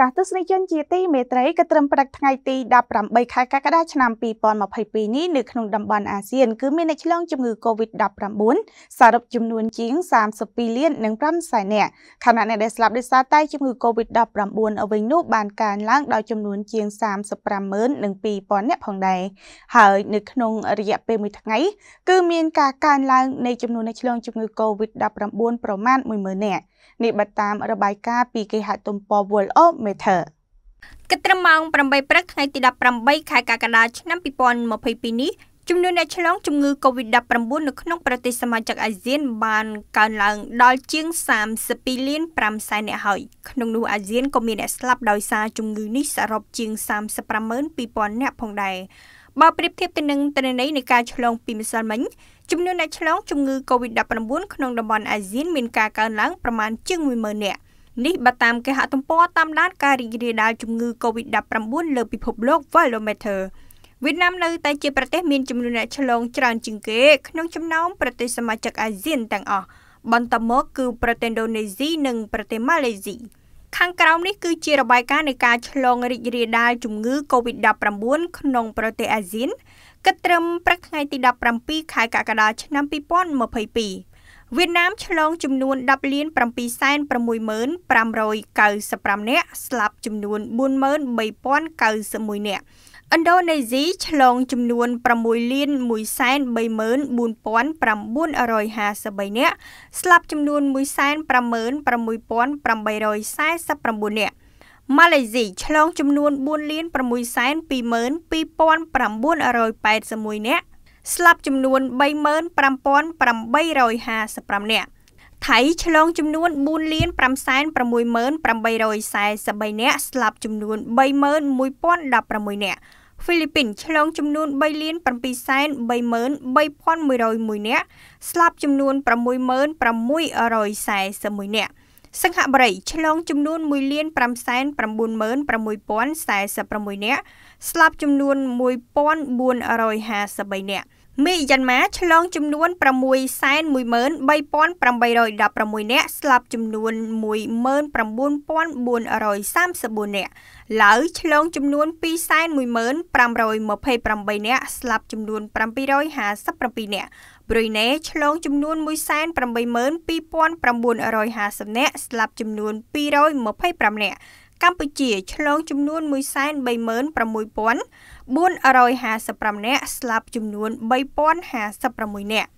ចាស់ទស្សនិកជនជាទីមេត្រីក៏ត្រឹមព្រឹកថ្ងៃទី18ខែកក្កដាឆ្នាំ2022នេះនៅក្នុងតំបន់អាស៊ានគឺមានអ្នកឆ្លងជំងឺ Covid-19 សរុបចំនួនជាង32លាននិង5សែននាក់ខណៈអ្នកដែលស្លាប់ដោយសារតែជំងឺ Covid-19 វិញនោះបានកើនឡើងដល់ចំនួន ជាង35ម៉ឺននិង2000នាក់ផងដែរហើយនៅក្នុងរយៈពេលមួយថ្ងៃ គឺមានការកើនឡើងនៃចំនួនអ្នកឆ្លង ជំងឺ Covid-19 ប្រមាណ10000នាក់នេះបើតាមរបាយការណ៍ពីគេហទំព័រ World of kilometer គិតត្រឹមម៉ោង8ព្រឹកថ្ងៃទី18ខែកក្កដាឆ្នាំ2022នេះចំនួនអ្នកឆ្លង ជំងឺ Covid-19 នៅក្នុងប្រទេសសមាជិកអាស៊ានបានកើនឡើងដល់ជាង32លាន5សែនអ្នកហើយក្នុងនោះអាស៊ានក៏មានអ្នកស្លាប់ដោយសារជំងឺ នេះសរុបជាង352000អ្នកផងដែរបើប្រៀបធៀបទៅនឹងទិន្នន័យនៃការឆ្លងពីម្សិលមិញចំនួនអ្នកឆ្លង ជំងឺ Covid-19 ក្នុងតំបន់អាស៊ានមានការកើនឡើងប្រមាណជាង10000នាក់នេះបើតាមគេហទំព័រតាមដានការរីករាលដាលជំងឺ Covid-19 លើពិភពលោក Worldometer វៀតណាមនៅតែជាប្រទេសមានចំនួនអ្នកឆ្លងច្រើនជាងគេក្នុងចំណោមប្រទេសសមាជិកអាស៊ានទាំងអស់បន្តមកគឺប្រទេសឥណ្ឌូនេស៊ីនិងប្រទេសម៉ាឡេស៊ីខាងក្រោមនេះគឺជារបាយការណ៍នៃការឆ្លងរីករាលដាលជំងឺ Covid-19 ក្នុងប្រទេសអាស៊ានគិតត្រឹមព្រឹកថ្ងៃទី17ខែកក្កដាឆ្នាំ2022វៀតណាមឆ្លងចំនួន10លាន76595នាក់ស្លាប់ចំនួន43091នាក់ឥណ្ឌូនេស៊ីឆ្លងចំនួន6លាន134,953នាក់ស្លាប់ចំនួន156,849នាក់ម៉ាឡេស៊ីឆ្លងចំនួន4លាន622,981នាក់ស្លាប់ចំនួន35855នាក់ថៃឆ្លងចំនួន4លាន568,843នាក់ស្លាប់ចំនួន31016នាក់ហ្វីលីពីនឆ្លងចំនួន3លាន7,33,101នាក់ស្លាប់ចំនួន60,641នាក់សង្ហបុរីឆ្លងចំនួន1លាន5,96,046នាក់ស្លាប់ចំនួន1,453នាក់មីយ៉ាន់ម៉ាឆ្លងចំនួន613,816នាក់ស្លាប់ចំនួន19,434នាក់ឡាវឆ្លងចំនួន215,528នាក់ស្លាប់ចំនួន757នាក់ប្រ៊ុយណេឆ្លងចំនួន182,950នាក់ស្លាប់ចំនួន225នាក់កម្ពុជាឆ្លងចំនួន136,000 455នាក់ស្លាប់ចំនួន3056នាក់